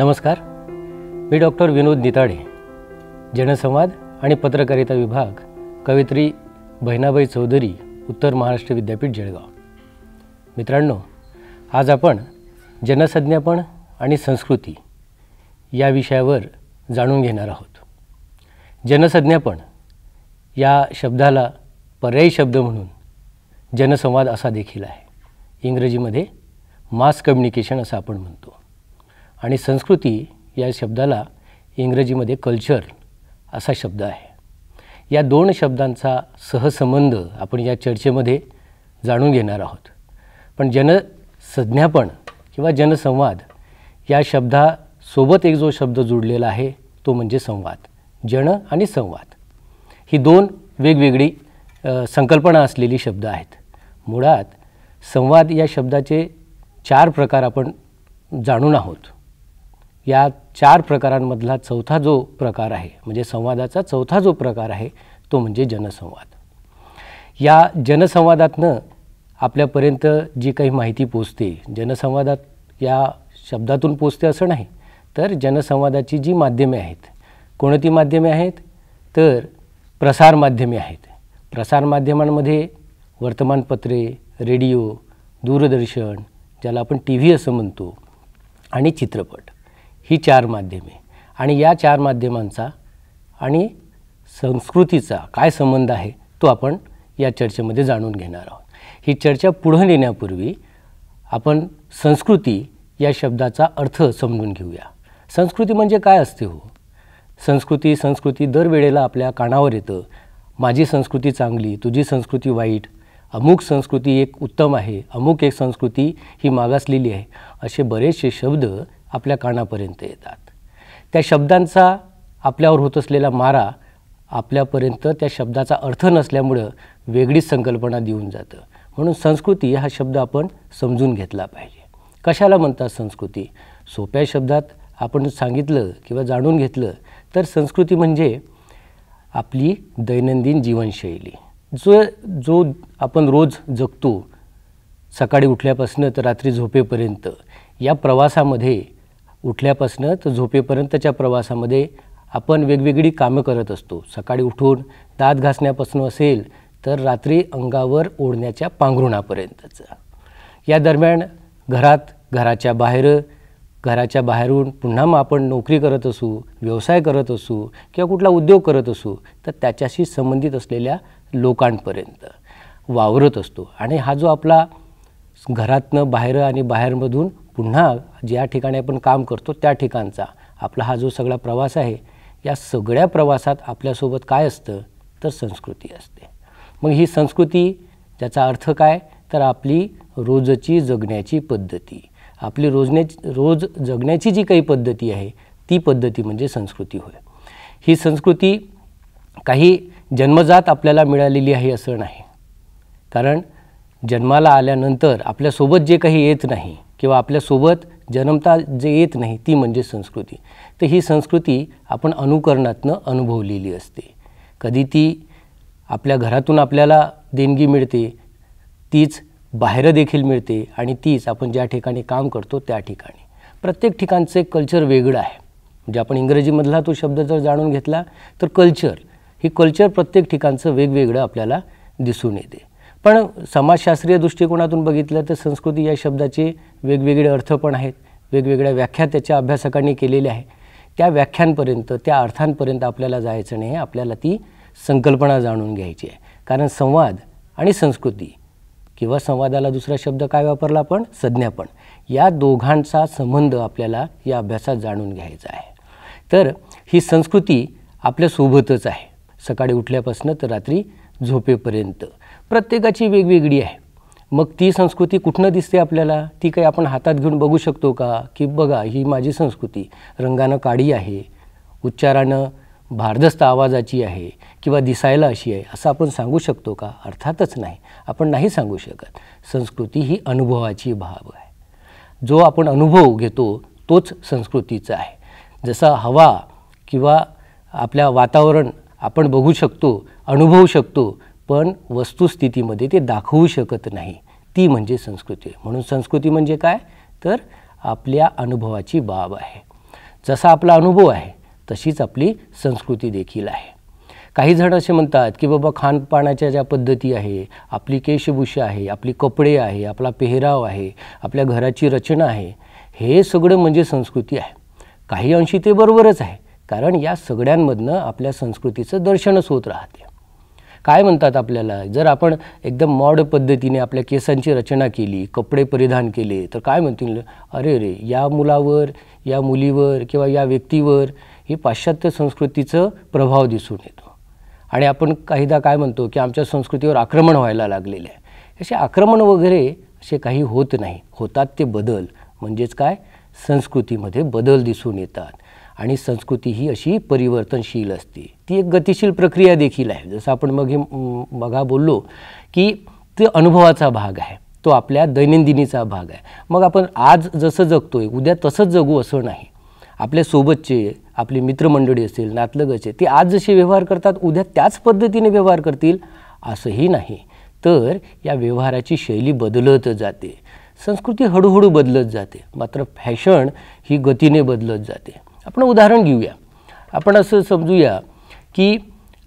नमस्कार मी डॉक्टर विनोद निताडे जनसंवाद आणि पत्रकारिता विभाग कवित्री बहिणाबाई चौधरी उत्तर महाराष्ट्र विद्यापीठ जळगाव मित्रांनो आज आपण जनसंज्ञापन आणि संस्कृती या विषयावर जाणून घेणार आहोत जनसंज्ञापन या शब्दाला पर्यायी शब्द म्हणून जनसंवाद असा देखील आहे इंग्रजीमध्ये मास कम्युनिकेशन असं आपण म्हणतो आणि संस्कृती या शब्दाला इंग्रजीमध्ये कल्चर असा शब्द आहे या दोन शब्दांचा सहसंबंध आपण या चर्चेमध्ये जाणून घेणार आहोत पण जनसंज्ञापन किंवा जनसंवाद या शब्दासोबत एक जो शब्द जुडलेला आहे तो म्हणजे संवाद जन आणि संवाद ही दोन वेगवेगळी संकल्पना असलेली शब्द आहेत मुळात संवाद या शब्दाचे चार प्रकार आपण जाणून आहोत या चार प्रकारांमधला चौथा जो प्रकार आहे म्हणजे संवादाचा चौथा जो प्रकार आहे तो म्हणजे जनसंवाद या जनसंवादातनं आपल्यापर्यंत जी काही माहिती पोचते जनसंवादात या शब्दातून पोचते असं नाही तर जनसंवादाची जी माध्यमे आहेत कोणती माध्यमे आहेत तर प्रसारमाध्यमे आहेत प्रसारमाध्यमांमध्ये वर्तमानपत्रे रेडिओ दूरदर्शन ज्याला आपण टी व्ही असं म्हणतो आणि चित्रपट ही चार माध्यमे आणि या चार माध्यमांचा आणि संस्कृतीचा काय संबंध आहे तो आपण या चर्चेमध्ये जाणून घेणार आहोत ही चर्चा पुढं नेण्यापूर्वी आपण संस्कृती या शब्दाचा अर्थ समजून घेऊया संस्कृती म्हणजे काय असते हो संस्कृती संस्कृती दरवेळेला आपल्या कानावर येतं माझी संस्कृती चांगली तुझी संस्कृती वाईट अमुक संस्कृती एक उत्तम आहे अमुक एक संस्कृती ही मागासलेली आहे असे बरेचसे शब्द आपल्या कानापर्यंत येतात त्या शब्दांचा आपल्यावर होत असलेला मारा आपल्यापर्यंत त्या शब्दाचा अर्थ नसल्यामुळं वेगळीच संकल्पना देऊन जातं म्हणून संस्कृती हा शब्द आपण समजून घेतला पाहिजे कशाला म्हणतात संस्कृती सोप्या शब्दात आपण सांगितलं किंवा जाणून घेतलं तर संस्कृती म्हणजे आपली दैनंदिन जीवनशैली जो जो आपण रोज जगतो सकाळी उठल्यापासून तर रात्री झोपेपर्यंत या प्रवासामध्ये उठल्यापासनं तर झोपेपर्यंतच्या प्रवासामध्ये आपण वेगवेगळी कामं करत असतो सकाळी उठून दात घासण्यापासून असेल तर रात्री अंगावर ओढण्याच्या पांघरुणापर्यंतचा या दरम्यान घरात घराच्या बाहेर घराच्या बाहेरून पुन्हा मग आपण नोकरी करत असू व्यवसाय करत असू किंवा कुठला उद्योग करत असू तर त्याच्याशी संबंधित असलेल्या लोकांपर्यंत वावरत असतो आणि हा जो आपला घरातनं बाहेर आणि बाहेरमधून पुन्हा ज्या ठिकाणी आपण काम करतो त्या ठिकाणचा आपला हा जो सगळा प्रवास आहे या सगळ्या प्रवासात आपल्यासोबत काय असतं तर संस्कृती असते मग ही संस्कृती त्याचा अर्थ काय तर आपली रोजची जगण्याची पद्धती आपली रोजने रोज जगण्याची जी काही पद्धती आहे ती पद्धती म्हणजे संस्कृती होय ही संस्कृती काही जन्मजात आपल्याला मिळालेली आहे असं नाही कारण जन्माला आल्यानंतर आपल्यासोबत जे काही येत नाही किंवा आपल्यासोबत जन्मता जे येत नाही ती म्हणजे संस्कृती तर ही संस्कृती आपण अनुकरणातनं अनुभवलेली असते कधी ती आपल्या घरातून आपल्याला देणगी मिळते तीच बाहेर देखील मिळते आणि तीच आपण ज्या ठिकाणी काम करतो त्या ठिकाणी प्रत्येक ठिकाणचं एक कल्चर वेगळं आहे म्हणजे आपण इंग्रजीमधला तो शब्द जर जाणून घेतला तर कल्चर ही कल्चर प्रत्येक ठिकाणचं वेगवेगळं आपल्याला दिसून येते पण समाजशास्त्रीय दृष्टिकोनातून बघितलं तर संस्कृती या शब्दाचे वेगवेगळे अर्थ पण आहेत वेगवेगळ्या व्याख्या त्याच्या अभ्यासकांनी केलेल्या आहे त्या व्याख्यांपर्यंत त्या अर्थांपर्यंत आपल्याला जायचं नाही आपल्याला ती संकल्पना जाणून घ्यायची आहे कारण संवाद आणि संस्कृती किंवा संवादाला दुसरा शब्द काय वापरला आपण संज्ञापण या दोघांचा संबंध आपल्याला या अभ्यासात जाणून घ्यायचा आहे तर ही संस्कृती आपल्यासोबतच आहे सकाळी उठल्यापासून तर रात्री झोपेपर्यंत प्रत्येकाची वेगवेगळी आहे मग ती संस्कृती कुठनं दिसते आपल्याला ती काही आपण हातात घेऊन बघू शकतो का की बघा ही माझी संस्कृती रंगानं काळी आहे उच्चारानं भारदस्त आवाजाची आहे किंवा दिसायला अशी आहे असं आपण सांगू शकतो का अर्थातच नाही आपण नाही सांगू शकत संस्कृती ही अनुभवाची भाव आहे जो आपण अनुभव घेतो तोच संस्कृतीचा आहे जसा हवा किंवा आपल्या वातावरण आपण बघू शकतो अनुभवू शकतो पण वस्तुस्थितीमध्ये ते दाखवू शकत नाही ती म्हणजे संस्कृती म्हणून संस्कृती म्हणजे काय तर आपल्या अनुभवाची बाब आहे जसा आपला अनुभव आहे तशीच आपली संस्कृती देखील आहे काही जण असे म्हणतात की बाबा खानपानाच्या ज्या पद्धती आहे आपली केशभूषा आहे आपली कपडे आहे आपला पेहराव आहे आपल्या घराची रचना आहे हे सगळं म्हणजे संस्कृती आहे काही अंशी ते बरोबरच आहे कारण या सगळ्यांमधनं आपल्या संस्कृतीचं दर्शनच होत राहते काय म्हणतात आपल्याला जर आपण एकदम मॉड पद्धतीने आपल्या केसांची रचना केली कपडे परिधान केले तर काय म्हणतील अरे रे या मुलावर या मुलीवर किंवा या व्यक्तीवर हे पाश्चात्य संस्कृतीचं प्रभाव दिसून येतो आणि आपण काहीदा काय म्हणतो की आमच्या संस्कृतीवर आक्रमण व्हायला लागलेले आहे असे आक्रमण वगैरे असे काही होत नाही होतात ते बदल म्हणजेच काय संस्कृतीमध्ये बदल दिसून येतात आणि संस्कृती ही अशी परिवर्तनशील असते ती एक गतिशील प्रक्रिया देखील आहे जसं आपण मग हे मगा बोललो की ते अनुभवाचा भाग आहे तो आपल्या दैनंदिनीचा भाग आहे मग आपण आज जसं जगतो उद्या तसंच जगू असं नाही आपल्या सोबतचे आपली मित्रमंडळी असेल नातलगचे ते आज जसे व्यवहार करतात उद्या त्याच पद्धतीने व्यवहार करतील असंही नाही तर या व्यवहाराची शैली बदलत जाते संस्कृती हळूहळू बदलत जाते मात्र फॅशन ही गतीने बदलत जाते आपण उदाहरण घेऊया आपण असं समजूया की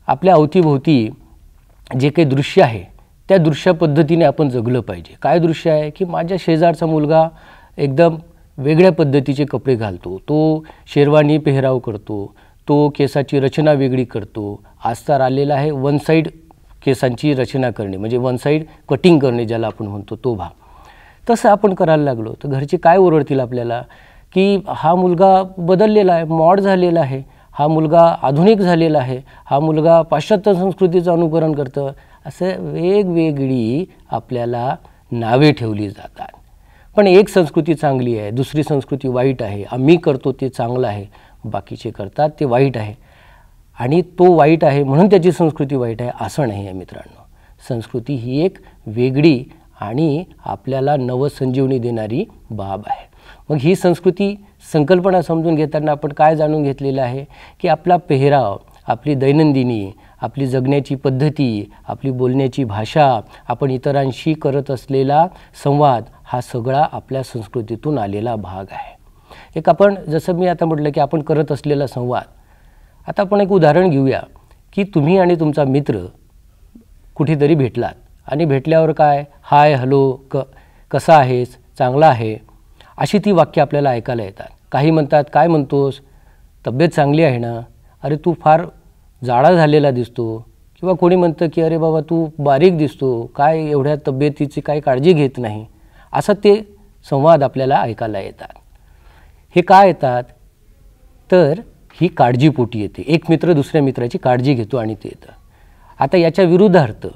आपल्या अवतीभोवती जे काही दृश्य आहे त्या दृश्य पद्धतीने आपण जगलं पाहिजे काय दृश्य आहे की माझ्या शेजारचा मुलगा एकदम वेगळ्या पद्धतीचे कपडे घालतो तो शेरवानी पेहराव करतो तो केसाची रचना वेगळी करतो तर आलेला आहे वन साईड केसांची रचना करणे म्हणजे वन साईड कटिंग करणे ज्याला आपण म्हणतो तो भा तसं आपण करायला लागलो तर घरचे काय ओरडतील आपल्याला की हा मुलगा बदललेला आहे मॉड झालेला आहे हा मुलगा आधुनिक झालेला आहे हा मुलगा पाश्चात्य संस्कृतीचं अनुकरण करतं असं वेगवेगळी आपल्याला नावे ठेवली जातात पण एक संस्कृती चांगली आहे दुसरी संस्कृती वाईट आहे आम्ही करतो ते चांगलं आहे बाकीचे करतात ते वाईट आहे आणि तो वाईट आहे म्हणून त्याची संस्कृती वाईट आहे असं नाही आहे मित्रांनो संस्कृती ही एक वेगळी आणि आपल्याला नवसंजीवनी देणारी बाब आहे मग ही संस्कृती संकल्पना समजून घेताना आपण काय जाणून घेतलेलं आहे की आपला पेहराव आपली दैनंदिनी आपली जगण्याची पद्धती आपली बोलण्याची भाषा आपण इतरांशी करत असलेला संवाद हा सगळा आपल्या संस्कृतीतून आलेला भाग आहे एक आपण जसं मी आता म्हटलं की आपण करत असलेला संवाद आता आपण एक उदाहरण घेऊया की तुम्ही आणि तुमचा मित्र कुठेतरी भेटलात आणि भेटल्यावर काय हाय हॅलो क कसा आहेस चांगला आहे अशी ती वाक्य आपल्याला ऐकायला येतात काही म्हणतात काय म्हणतोस तब्येत चांगली आहे ना अरे तू फार जाडा झालेला दिसतो किंवा कोणी म्हणतं की अरे बाबा तू बारीक दिसतो काय एवढ्या तब्येतीची काही काळजी घेत नाही असं ते संवाद आपल्याला ऐकायला येतात हे काय येतात तर ही काळजीपोटी येते एक मित्र दुसऱ्या मित्राची काळजी घेतो आणि ते येतं आता याच्या विरुद्धार्थ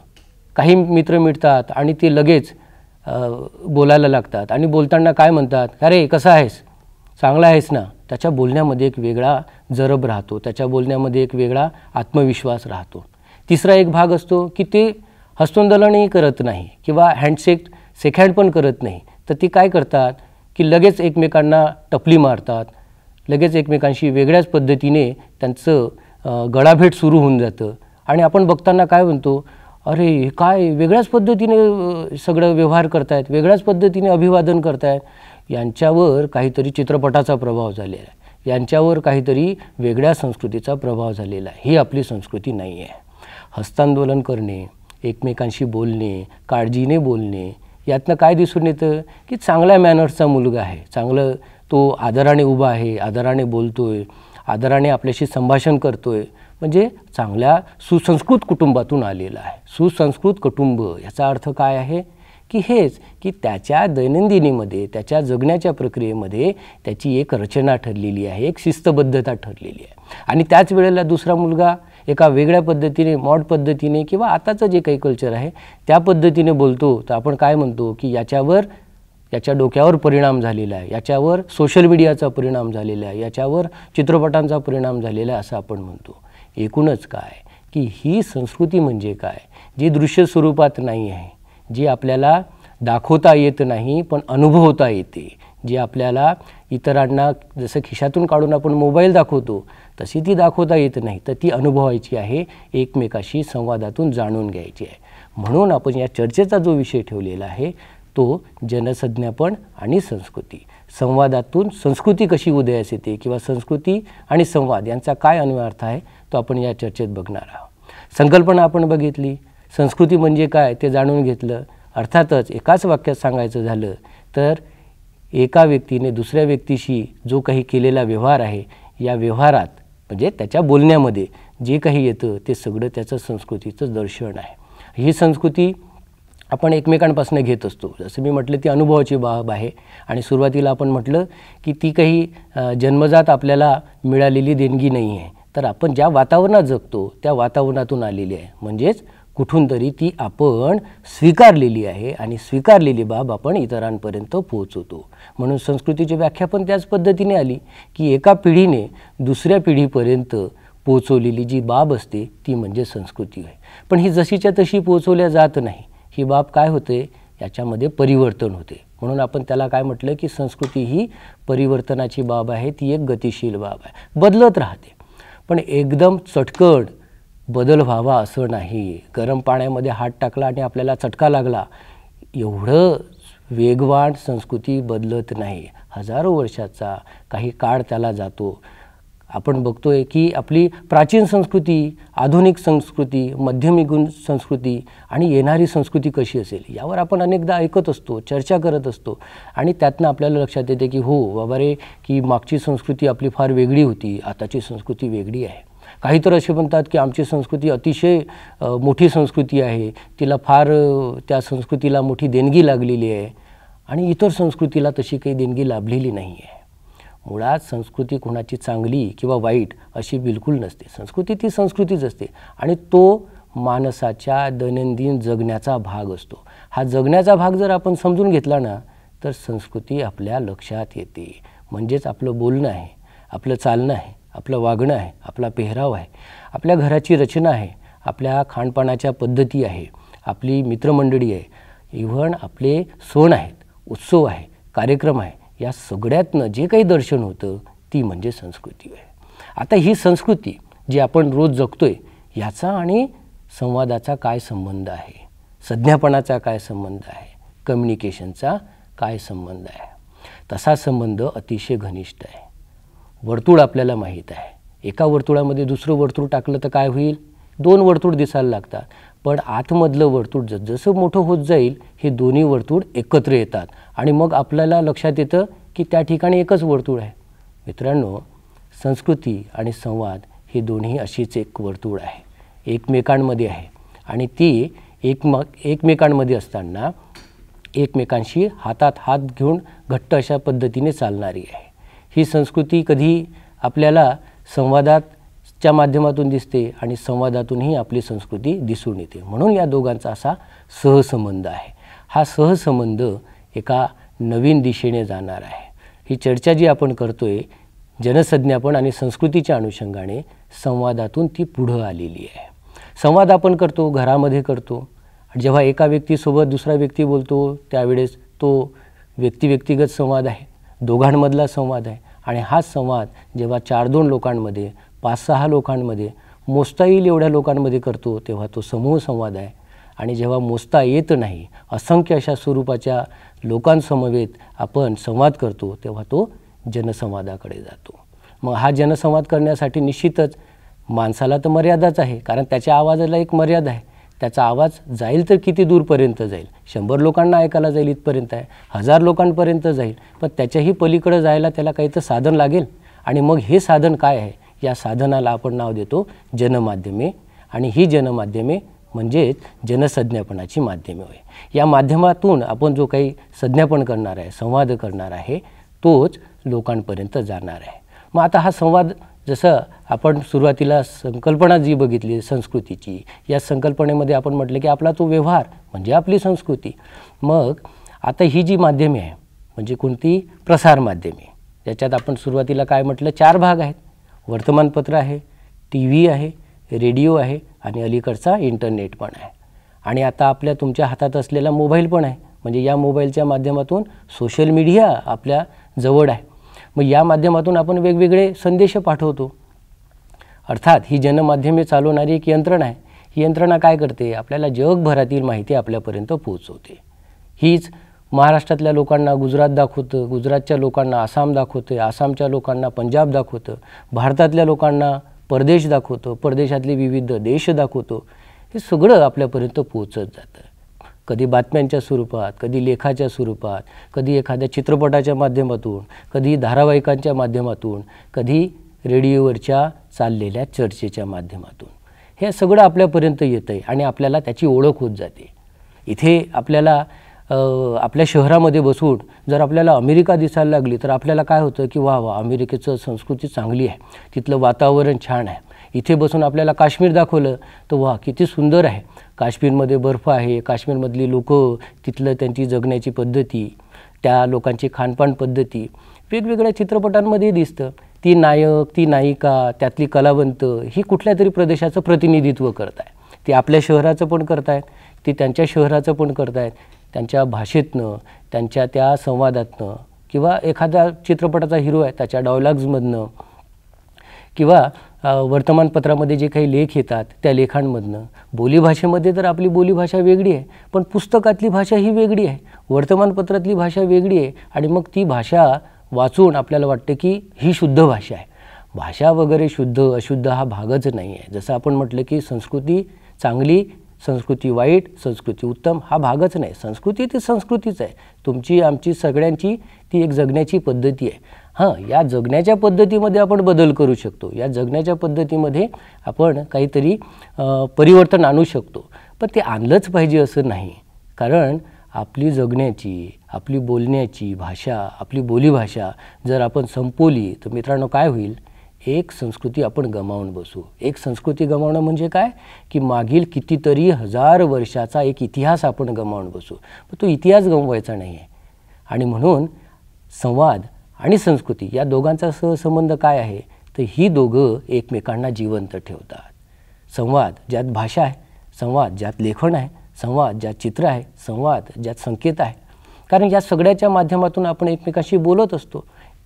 काही मित्र मिळतात आणि ते लगेच बोलायला लागतात आणि बोलताना काय म्हणतात अरे कसा आहेस चांगला आहेस ना त्याच्या बोलण्यामध्ये एक वेगळा जरब राहतो त्याच्या बोलण्यामध्ये एक वेगळा आत्मविश्वास राहतो तिसरा एक भाग असतो की ते हस्तोंदोलनही करत नाही किंवा हँडशेक सेकहँड पण करत नाही तर ती काय करतात की लगेच एकमेकांना टपली मारतात लगेच एकमेकांशी वेगळ्याच पद्धतीने त्यांचं गळाभेट सुरू होऊन जातं आणि आपण बघताना काय म्हणतो अरे काय वेगळ्याच पद्धतीने सगळं व्यवहार करतायत वेगळ्याच पद्धतीने अभिवादन करतायत यांच्यावर काहीतरी चित्रपटाचा प्रभाव झालेला आहे यांच्यावर काहीतरी वेगळ्या संस्कृतीचा प्रभाव झालेला आहे ही आपली संस्कृती नाही आहे हस्तांदोलन करणे एकमेकांशी बोलणे काळजीने बोलणे यातनं काय दिसून येतं की चांगल्या मॅनर्सचा मुलगा आहे चांगलं तो आदराने उभा आहे आदराने बोलतो आहे आदराने आपल्याशी संभाषण करतो आहे म्हणजे चांगल्या सुसंस्कृत कुटुंबातून आलेलं आहे सुसंस्कृत कुटुंब ह्याचा अर्थ काय आहे की हेच की त्याच्या दैनंदिनीमध्ये त्याच्या जगण्याच्या प्रक्रियेमध्ये त्याची एक रचना ठरलेली आहे एक शिस्तबद्धता ठरलेली आहे आणि त्याच वेळेला दुसरा मुलगा एका वेगळ्या पद्धतीने मॉड पद्धतीने किंवा आताचं जे काही कल्चर आहे त्या पद्धतीने बोलतो तर आपण काय म्हणतो की याच्यावर याच्या डोक्यावर परिणाम झालेला आहे याच्यावर सोशल मीडियाचा परिणाम झालेला आहे याच्यावर चित्रपटांचा परिणाम झालेला आहे असं आपण म्हणतो एकूणच काय की ही संस्कृती म्हणजे काय जी दृश्य स्वरूपात नाही आहे जी आपल्याला दाखवता येत नाही पण अनुभवता येते जी आपल्याला इतरांना जसं खिशातून काढून आपण मोबाईल दाखवतो तशी ती दाखवता येत नाही तर ती अनुभवायची आहे एकमेकाशी संवादातून जाणून घ्यायची आहे म्हणून आपण या चर्चेचा जो विषय ठेवलेला आहे तो जनसंज्ञापन आणि संस्कृती संवादातून संस्कृती कशी उदयास येते किंवा संस्कृती आणि संवाद यांचा काय अन्वयार्थ आहे तो आपण या चर्चेत बघणार आहोत संकल्पना आपण बघितली संस्कृती म्हणजे काय ते जाणून घेतलं अर्थातच एकाच वाक्यात सांगायचं झालं तर एका व्यक्तीने दुसऱ्या व्यक्तीशी जो काही केलेला व्यवहार आहे या व्यवहारात म्हणजे त्याच्या बोलण्यामध्ये जे काही येतं ते सगळं त्याचं संस्कृतीचं दर्शन आहे ही संस्कृती आपण एकमेकांपासून घेत असतो जसं मी म्हटलं ती अनुभवाची बाब आहे आणि सुरुवातीला आपण म्हटलं की ती काही जन्मजात आपल्याला मिळालेली देणगी नाही आहे तर आपण ज्या वातावरणात जगतो त्या वातावरणातून आलेली आहे म्हणजेच कुठून तरी ती आपण स्वीकारलेली आहे आणि स्वीकारलेली बाब आपण इतरांपर्यंत पोहोचवतो म्हणून संस्कृतीची व्याख्या पण त्याच पद्धतीने आली की एका पिढीने दुसऱ्या पिढीपर्यंत पोचवलेली जी बाब असते ती म्हणजे संस्कृती आहे पण ही जशीच्या तशी पोचवल्या जात नाही ही बाब काय होते याच्यामध्ये परिवर्तन होते म्हणून आपण त्याला काय म्हटलं की संस्कृती ही परिवर्तनाची बाब आहे ती एक गतिशील बाब आहे बदलत राहते पण एकदम चटकन बदल व्हावा असं नाही गरम पाण्यामध्ये हात टाकला आणि आपल्याला चटका लागला एवढं वेगवान संस्कृती बदलत नाही हजारो वर्षाचा काही काळ त्याला जातो आपण बघतोय की आपली प्राचीन संस्कृती आधुनिक संस्कृती मध्यमिगुण संस्कृती आणि येणारी संस्कृती कशी असेल यावर आपण अनेकदा ऐकत असतो चर्चा करत असतो आणि त्यातनं आपल्याला लक्षात येते की हो बाबा रे की मागची संस्कृती आपली फार वेगळी होती आताची संस्कृती वेगळी आहे काही तर असे म्हणतात की आमची संस्कृती अतिशय मोठी संस्कृती आहे तिला फार त्या संस्कृतीला मोठी देणगी लागलेली आहे आणि इतर संस्कृतीला तशी काही देणगी लाभलेली नाही आहे मुळात संस्कृती कोणाची चांगली किंवा वाईट अशी बिलकुल नसते संस्कृती ती संस्कृतीच असते आणि तो माणसाच्या दैनंदिन जगण्याचा भाग असतो हा जगण्याचा भाग जर आपण समजून घेतला ना तर संस्कृती आपल्या लक्षात येते म्हणजेच आपलं बोलणं आहे आपलं चालणं आहे आपलं वागणं आहे आपला पेहराव आहे आपल्या घराची रचना आहे आपल्या खाणपानाच्या पद्धती आहे आपली मित्रमंडळी आहे इव्हन आपले सण आहेत उत्सव आहे कार्यक्रम आहे या सगळ्यातनं जे काही दर्शन होतं ती म्हणजे संस्कृती आहे आता ही संस्कृती जी आपण रोज जगतोय याचा आणि संवादाचा काय संबंध आहे संज्ञापणाचा काय संबंध आहे कम्युनिकेशनचा काय संबंध आहे तसा संबंध अतिशय घनिष्ठ आहे वर्तुळ आपल्याला माहीत आहे एका वर्तुळामध्ये दुसरं वर्तुळ टाकलं तर काय होईल दोन वर्तुळ दिसायला लागतात पण आतमधलं वर्तुळ जसं मोठं होत जाईल हे दोन्ही वर्तुळ एकत्र येतात आणि मग आपल्याला लक्षात येतं की त्या ठिकाणी एकच वर्तुळ आहे मित्रांनो संस्कृती आणि संवाद हे दोन्ही अशीच एक वर्तुळ आहे एकमेकांमध्ये आहे आणि ती एकमेक एकमेकांमध्ये असताना एकमेकांशी हातात हात घेऊन घट्ट अशा पद्धतीने चालणारी आहे ही संस्कृती कधी आपल्याला संवादात च्या माध्यमातून दिसते आणि संवादातूनही आपली संस्कृती दिसून येते म्हणून या दोघांचा असा सहसंबंध आहे हा सहसंबंध एका नवीन दिशेने जाणार आहे ही चर्चा जी आपण करतोय जनसंज्ञापन आणि संस्कृतीच्या अनुषंगाने संवादातून ती पुढं आलेली आहे संवाद आपण करतो घरामध्ये करतो जेव्हा एका व्यक्तीसोबत दुसरा व्यक्ती बोलतो त्यावेळेस तो व्यक्ती व्यक्तिगत संवाद आहे दोघांमधला संवाद आहे आणि हा संवाद जेव्हा चार दोन लोकांमध्ये पाच सहा लोकांमध्ये मोजता येईल एवढ्या लोकांमध्ये करतो तेव्हा तो समूह संवाद आहे आणि जेव्हा मोजता येत नाही असंख्य अशा स्वरूपाच्या लोकांसमवेत आपण संवाद करतो तेव्हा तो जनसंवादाकडे जातो मग हा जनसंवाद करण्यासाठी निश्चितच माणसाला तर मर्यादाच आहे कारण त्याच्या आवाजाला एक मर्यादा आहे त्याचा आवाज जाईल तर किती दूरपर्यंत जाईल शंभर लोकांना ऐकायला जाईल इथपर्यंत आहे हजार लोकांपर्यंत जाईल पण त्याच्याही पलीकडं जायला त्याला काही तर साधन लागेल आणि मग हे साधन काय आहे या साधनाला आपण नाव देतो जनमाध्यमे आणि ही जनमाध्यमे म्हणजेच जनसज्ञापनाची माध्यमे होय या माध्यमातून आपण जो काही संज्ञापन करणार आहे संवाद करणार आहे तोच लोकांपर्यंत जाणार आहे मग आता हा संवाद जसं आपण सुरुवातीला संकल्पना जी बघितली संस्कृतीची या संकल्पनेमध्ये आपण म्हटलं की आपला तो व्यवहार म्हणजे आपली संस्कृती मग आता ही जी माध्यमे आहे म्हणजे कोणती प्रसार माध्यमे ज्याच्यात आपण सुरुवातीला काय म्हटलं चार भाग आहेत वर्तमानपत्र आहे टी व्ही आहे रेडिओ आहे आणि अलीकडचा इंटरनेट पण आहे आणि आता आपल्या तुमच्या हातात असलेला मोबाईल पण आहे म्हणजे या मोबाईलच्या माध्यमातून सोशल मीडिया आपल्या जवळ आहे मग या माध्यमातून आपण वेगवेगळे संदेश पाठवतो अर्थात ही जनमाध्यमे चालवणारी एक यंत्रणा आहे ही यंत्रणा काय करते आपल्याला जगभरातील माहिती आपल्यापर्यंत पोहोचवते हीच महाराष्ट्रातल्या लोकांना गुजरात दाखवतं गुजरातच्या लोकांना आसाम दाखवतं आसामच्या लोकांना पंजाब दाखवतं भारतातल्या लोकांना परदेश दाखवतो परदेशातले विविध देश दाखवतो हे सगळं आपल्यापर्यंत पोहोचत जातं कधी बातम्यांच्या स्वरूपात कधी लेखाच्या स्वरूपात कधी एखाद्या चित्रपटाच्या माध्यमातून कधी धारावाहिकांच्या माध्यमातून कधी रेडिओवरच्या चाललेल्या चर्चेच्या माध्यमातून हे सगळं आपल्यापर्यंत येतं आहे आणि आपल्याला त्याची ओळख होत जाते इथे आपल्याला आपल्या शहरामध्ये बसून जर आपल्याला अमेरिका दिसायला लागली तर आपल्याला काय होतं की वा वा अमेरिकेचं संस्कृती चांगली आहे तिथलं वातावरण छान आहे इथे बसून आपल्याला काश्मीर दाखवलं तर वा किती सुंदर आहे काश्मीरमध्ये बर्फ आहे काश्मीरमधली लोकं तिथलं त्यांची जगण्याची पद्धती त्या लोकांची खानपान पद्धती वेगवेगळ्या चित्रपटांमध्ये दिसतं ती नायक ती नायिका त्यातली कलावंत ही कुठल्या तरी प्रदेशाचं प्रतिनिधित्व करत आहे ती आपल्या शहराचं पण करत आहेत ती त्यांच्या शहराचं पण करत आहेत त्यांच्या भाषेतनं त्यांच्या त्या संवादातनं किंवा एखादा चित्रपटाचा हिरो आहे त्याच्या डायलॉग्समधनं किंवा वर्तमानपत्रामध्ये जे काही लेख येतात त्या लेखांमधनं बोलीभाषेमध्ये तर आपली बोलीभाषा वेगळी आहे पण पुस्तकातली भाषा ही वेगळी आहे वर्तमानपत्रातली भाषा वेगळी आहे आणि मग ती भाषा वाचून आपल्याला वाटते की ही शुद्ध भाषा आहे भाषा वगैरे शुद्ध अशुद्ध हा भागच नाही आहे जसं आपण म्हटलं की संस्कृती चांगली संस्कृती वाईट संस्कृती उत्तम हा भागच नाही संस्कृती ती संस्कृतीच आहे तुमची आमची सगळ्यांची ती एक जगण्याची पद्धती आहे हां या जगण्याच्या पद्धतीमध्ये आपण बदल करू शकतो या जगण्याच्या पद्धतीमध्ये आपण काहीतरी परिवर्तन आणू शकतो पण ते आणलंच पाहिजे असं नाही कारण आपली जगण्याची आपली बोलण्याची भाषा आपली बोलीभाषा जर आपण संपवली तर मित्रांनो काय होईल एक संस्कृती आपण गमावून बसू एक संस्कृती गमावणं म्हणजे काय की मागील कितीतरी हजार वर्षाचा एक इतिहास आपण गमावून बसू तो इतिहास गमवायचा नाही आहे आणि म्हणून संवाद आणि संस्कृती या दोघांचा सहसंबंध काय आहे तर ही दोघं एकमेकांना जिवंत ठेवतात संवाद ज्यात भाषा आहे संवाद ज्यात लेखन आहे संवाद ज्यात चित्र आहे संवाद ज्यात संकेत आहे कारण या सगळ्याच्या माध्यमातून आपण एकमेकाशी बोलत असतो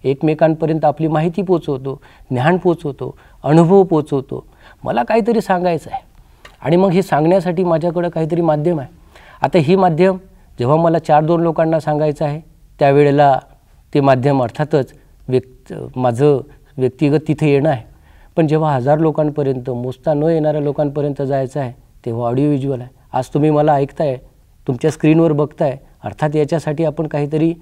एकमेकांपर्यंत आपली माहिती पोचवतो ज्ञान पोचवतो अनुभव पोचवतो मला काहीतरी सांगायचं आहे आणि मग हे सांगण्यासाठी माझ्याकडं काहीतरी माध्यम आहे आता ही माध्यम जेव्हा मला चार दोन लोकांना सांगायचं आहे त्यावेळेला ते माध्यम अर्थातच व्यक्त माझं व्यक्तिगत तिथे येणं आहे पण जेव्हा हजार लोकांपर्यंत मोजता न येणाऱ्या लोकांपर्यंत जायचं आहे तेव्हा ऑडिओ व्हिज्युअल आहे आज तुम्ही मला ऐकताय तुमच्या स्क्रीनवर बघताय अर्थात याच्यासाठी आपण काहीतरी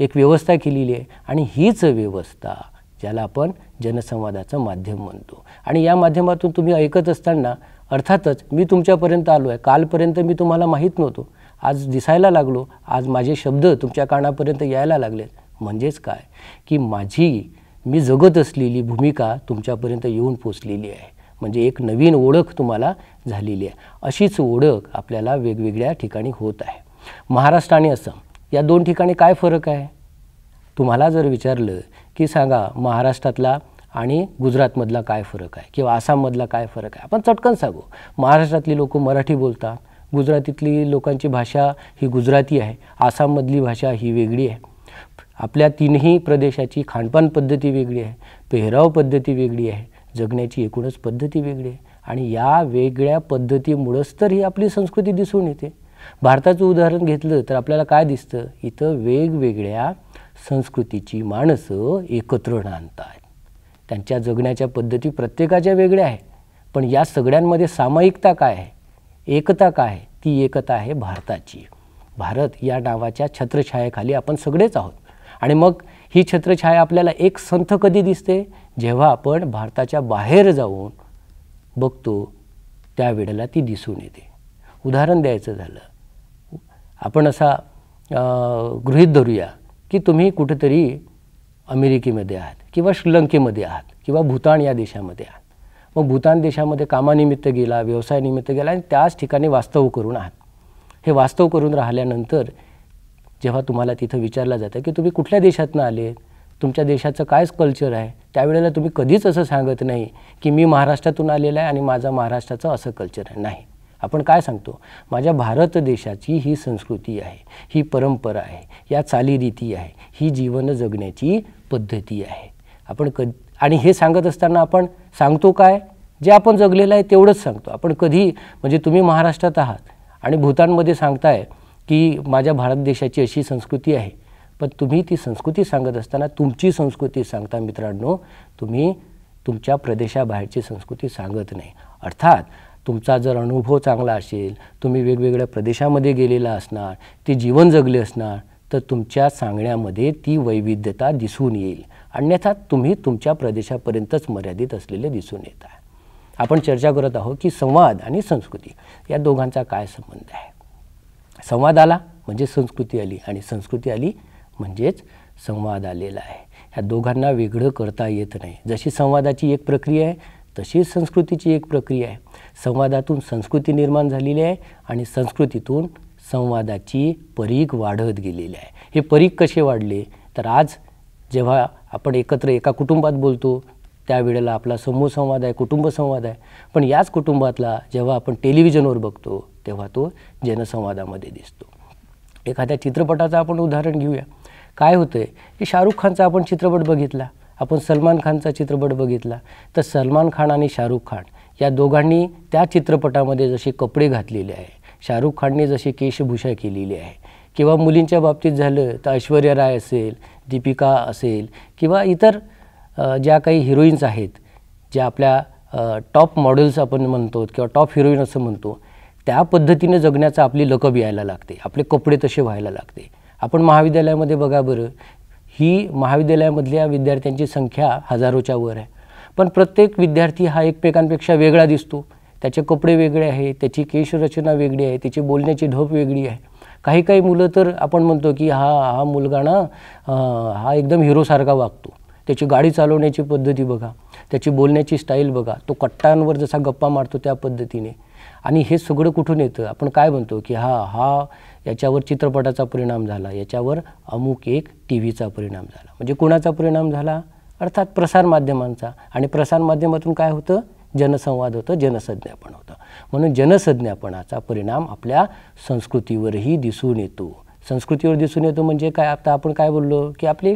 एक व्यवस्था केलेली आहे आणि हीच व्यवस्था ज्याला आपण जनसंवादाचं माध्यम म्हणतो आणि या माध्यमातून तुम्ही ऐकत असताना अर्थातच मी तुमच्यापर्यंत आलो आहे कालपर्यंत मी तुम्हाला माहीत नव्हतो आज दिसायला लागलो आज माझे शब्द तुमच्या कानापर्यंत यायला लागलेत म्हणजेच काय की माझी मी जगत असलेली भूमिका तुमच्यापर्यंत येऊन पोचलेली आहे म्हणजे एक नवीन ओळख तुम्हाला झालेली आहे अशीच ओळख आपल्याला वेगवेगळ्या ठिकाणी होत आहे महाराष्ट्र आणि असम या दोन ठिकाणी काय फरक आहे तुम्हाला जर विचारलं की सांगा महाराष्ट्रातला आणि गुजरातमधला काय फरक आहे किंवा आसाममधला काय फरक आहे आपण चटकन सांगू महाराष्ट्रातली लोक मराठी बोलतात गुजरातीतली लोकांची भाषा ही गुजराती आहे आसाममधली भाषा ही वेगळी आहे आपल्या तीनही प्रदेशाची खानपान पद्धती वेगळी आहे पेहराव पद्धती वेगळी आहे जगण्याची एकूणच पद्धती वेगळी आहे आणि या वेगळ्या पद्धतीमुळंच तर ही आपली संस्कृती दिसून येते भारताचं उदाहरण घेतलं तर आपल्याला काय दिसतं इथं वेगवेगळ्या संस्कृतीची माणसं एकत्र आणतात त्यांच्या जगण्याच्या पद्धती प्रत्येकाच्या वेगळ्या आहे पण या सगळ्यांमध्ये सामायिकता काय आहे एकता काय आहे ती एकता आहे भारताची भारत या नावाच्या छत्रछायेखाली आपण सगळेच आहोत आणि मग ही छत्रछाया आपल्याला एक संथ कधी दिसते जेव्हा आपण भारताच्या बाहेर जाऊन बघतो त्यावेळेला ती दिसून येते उदाहरण द्यायचं झालं आपण असा गृहीत धरूया की तुम्ही कुठेतरी अमेरिकेमध्ये आहात किंवा श्रीलंकेमध्ये आहात किंवा भूतान या देशामध्ये आहात मग भूतान देशामध्ये कामानिमित्त गेला व्यवसायानिमित्त गेला आणि त्याच ठिकाणी वास्तव करून आहात हे वास्तव करून राहिल्यानंतर जेव्हा तुम्हाला तिथं विचारलं जातं की तुम्ही कुठल्या देशातनं आले तुमच्या देशाचं काय कल्चर आहे त्यावेळेला तुम्ही कधीच असं सांगत नाही की मी महाराष्ट्रातून आलेलं आहे आणि माझा महाराष्ट्राचं असं कल्चर आहे नाही आपण काय सांगतो माझ्या भारत देशाची ही संस्कृती आहे ही परंपरा आहे या चालीरीती आहे ही जीवन जगण्याची पद्धती आहे आपण क आणि हे सांगत असताना आपण सांगतो काय जे आपण जगलेलं आहे तेवढंच सांगतो आपण कधी म्हणजे तुम्ही महाराष्ट्रात आहात आणि भूतानमध्ये सांगताय की माझ्या भारत देशाची अशी संस्कृती आहे पण तुम्ही ती संस्कृती सांगत असताना तुमची संस्कृती सांगता मित्रांनो तुम्ही तुमच्या प्रदेशाबाहेरची संस्कृती सांगत नाही अर्थात तुमचा जर अनुभव चांगला असेल तुम्ही वेगवेगळ्या प्रदेशामध्ये गेलेला असणार ते जीवन जगले असणार तर तुमच्या सांगण्यामध्ये ती वैविध्यता दिसून येईल अन्यथा तुम्ही तुमच्या प्रदेशापर्यंतच मर्यादित असलेले दिसून येत आहे आपण चर्चा करत आहोत की संवाद आणि संस्कृती या दोघांचा काय संबंध आहे संवाद आला म्हणजे संस्कृती आली आणि संस्कृती आली म्हणजेच संवाद आलेला आहे ह्या दोघांना वेगळं करता येत नाही जशी संवादाची एक प्रक्रिया आहे तशीच संस्कृतीची एक प्रक्रिया आहे संवादातून संस्कृती निर्माण झालेली आहे आणि संस्कृतीतून संवादाची परीख वाढत गेलेली आहे हे परीख कसे वाढले तर आज जेव्हा आपण एकत्र एका कुटुंबात बोलतो त्यावेळेला आपला समूह संवाद आहे कुटुंब संवाद आहे पण याच कुटुंबातला जेव्हा आपण टेलिव्हिजनवर बघतो तेव्हा तो जनसंवादामध्ये दिसतो एखाद्या चित्रपटाचं आपण उदाहरण घेऊया काय होतं आहे की शाहरुख खानचा आपण चित्रपट बघितला आपण सलमान खानचा चित्रपट बघितला तर सलमान खान आणि शाहरुख खान या दोघांनी त्या चित्रपटामध्ये जसे कपडे घातलेले आहे शाहरुख खानने जशी केशभूषा केलेली आहे किंवा मुलींच्या बाबतीत झालं तर ऐश्वर्या राय असेल दीपिका असेल किंवा इतर ज्या काही हिरोईन्स आहेत ज्या आपल्या टॉप मॉडेल्स आपण म्हणतो किंवा टॉप हिरोईन असं म्हणतो त्या पद्धतीनं जगण्याचं आपली लकब यायला लागते आपले कपडे तसे व्हायला लागते आपण महाविद्यालयामध्ये बघा बरं ही महाविद्यालयामधल्या विद्यार्थ्यांची संख्या हजारोच्या वर आहे पण प्रत्येक विद्यार्थी हा एकमेकांपेक्षा वेगळा दिसतो त्याचे कपडे वेगळे आहे त्याची केशरचना वेगळी आहे त्याची बोलण्याची ढोप वेगळी आहे काही काही मुलं तर आपण म्हणतो की हा हा मुलगा ना हा एकदम हिरोसारखा वागतो त्याची गाडी चालवण्याची पद्धती बघा त्याची बोलण्याची स्टाईल बघा तो कट्टांवर जसा गप्पा मारतो त्या पद्धतीने आणि हे सगळं कुठून येतं आपण काय म्हणतो की हा हा याच्यावर चित्रपटाचा परिणाम झाला याच्यावर अमुक एक टी व्हीचा परिणाम झाला म्हणजे कोणाचा परिणाम झाला अर्थात प्रसारमाध्यमांचा आणि प्रसारमाध्यमातून काय होतं जनसंवाद होतं जनसंज्ञापन होतं म्हणून जनसंज्ञापनाचा परिणाम आपल्या संस्कृतीवरही दिसून येतो संस्कृतीवर दिसून येतो म्हणजे काय आता आपण काय बोललो की आपले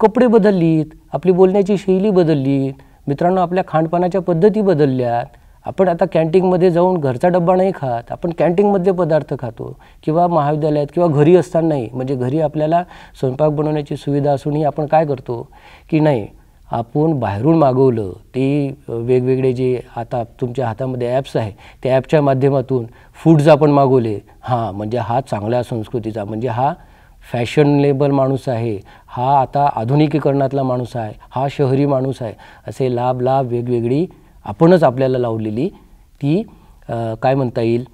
कपडे बदललीत आपली बोलण्याची शैली बदललीत मित्रांनो आपल्या खाणपानाच्या पद्धती बदलल्यात आपण आता कॅन्टीनमध्ये जाऊन घरचा डब्बा नाही खात आपण कॅन्टीनमधले पदार्थ खातो किंवा महाविद्यालयात किंवा घरी असतानाही म्हणजे घरी आपल्याला स्वयंपाक बनवण्याची सुविधा असूनही आपण काय करतो की नाही आपण बाहेरून मागवलं ते वेगवेगळे जे आता तुमच्या हातामध्ये ॲप्स आहे त्या ॲपच्या माध्यमातून फूड्स आपण मागवले हां म्हणजे हा चांगल्या संस्कृतीचा म्हणजे हा फॅशनेबल माणूस आहे हा आता आधुनिकीकरणातला माणूस आहे हा शहरी माणूस आहे असे लाभ लाभ वेगवेगळी आपणच आपल्याला लावलेली ती काय म्हणता येईल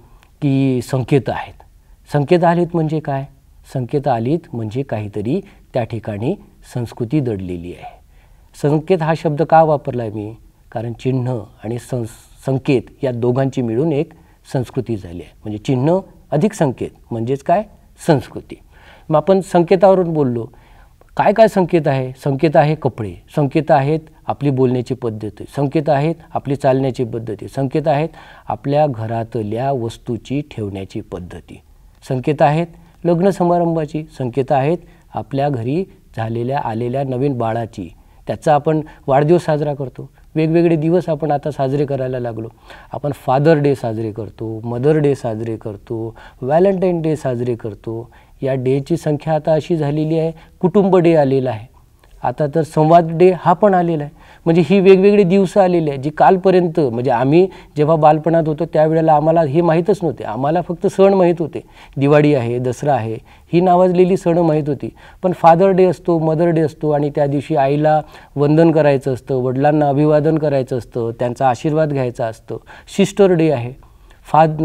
की संकेत आहेत संकेत आलीत म्हणजे काय संकेत आलीत म्हणजे काहीतरी त्या ठिकाणी संस्कृती दडलेली आहे संकेत हा शब्द का वापरला आहे मी कारण चिन्ह आणि सं संकेत या दोघांची मिळून एक संस्कृती झाली आहे म्हणजे चिन्ह अधिक संकेत म्हणजेच काय संस्कृती मग आपण संकेतावरून बोललो काय काय संकेत आहे संकेत आहे कपडे संकेत आहेत आपली बोलण्याची पद्धती संकेत आहेत आपली चालण्याची पद्धती संकेत आहेत आपल्या घरातल्या वस्तूची ठेवण्याची पद्धती संकेत आहेत लग्न समारंभाची संकेत आहेत आपल्या घरी झालेल्या आलेल्या नवीन बाळाची त्याचा आपण वाढदिवस साजरा करतो वेगवेगळे दिवस आपण आता साजरे करायला लागलो आपण फादर डे साजरे करतो मदर डे साजरे करतो व्हॅलेंटाईन डे साजरे करतो या डेची संख्या आता अशी झालेली आहे कुटुंब डे आलेला आहे आता तर संवाद डे हा पण आलेला आहे म्हणजे ही वेगवेगळी दिवसं आलेली आहे जी कालपर्यंत म्हणजे आम्ही जेव्हा बालपणात होतो त्यावेळेला आम्हाला हे माहीतच नव्हते आम्हाला फक्त सण माहीत होते दिवाळी आहे दसरा आहे ही नावाजलेली सण माहीत होती पण फादर डे असतो मदर डे असतो आणि त्या दिवशी आईला वंदन करायचं असतं वडिलांना अभिवादन करायचं असतं त्यांचा आशीर्वाद घ्यायचा असतो सिस्टर डे आहे फाद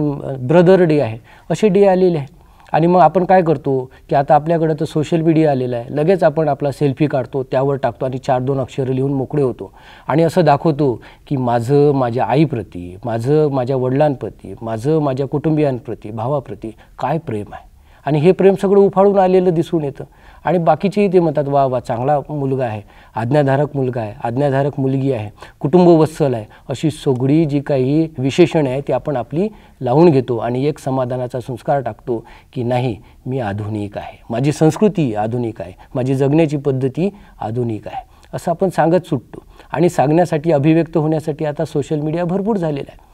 ब्रदर डे आहे असे डे आलेले आहेत आणि मग आपण काय करतो की आता आपल्याकडं तर सोशल मीडिया आलेला आहे लगेच आपण आपला सेल्फी काढतो त्यावर टाकतो आणि चार दोन अक्षरं लिहून मोकळे होतो आणि असं दाखवतो की माझं माझ्या आईप्रती माझं माझ्या वडिलांप्रती माझं माझ्या कुटुंबियांप्रती भावाप्रती काय प्रेम आहे आणि हे प्रेम सगळं उफाळून आलेलं दिसून येतं आणि बाकीचेही ते म्हणतात वा वा चांगला मुलगा आहे आज्ञाधारक मुलगा आहे आज्ञाधारक मुलगी आहे कुटुंब वत्सल आहे अशी सगळी जी काही विशेषण आहे ती आपण आपली लावून घेतो आणि एक समाधानाचा संस्कार टाकतो की नाही मी आधुनिक आहे माझी संस्कृती आधुनिक आहे माझी जगण्याची पद्धती आधुनिक आहे असं आपण सांगत सुटतो आणि सांगण्यासाठी अभिव्यक्त होण्यासाठी आता सोशल मीडिया भरपूर झालेला आहे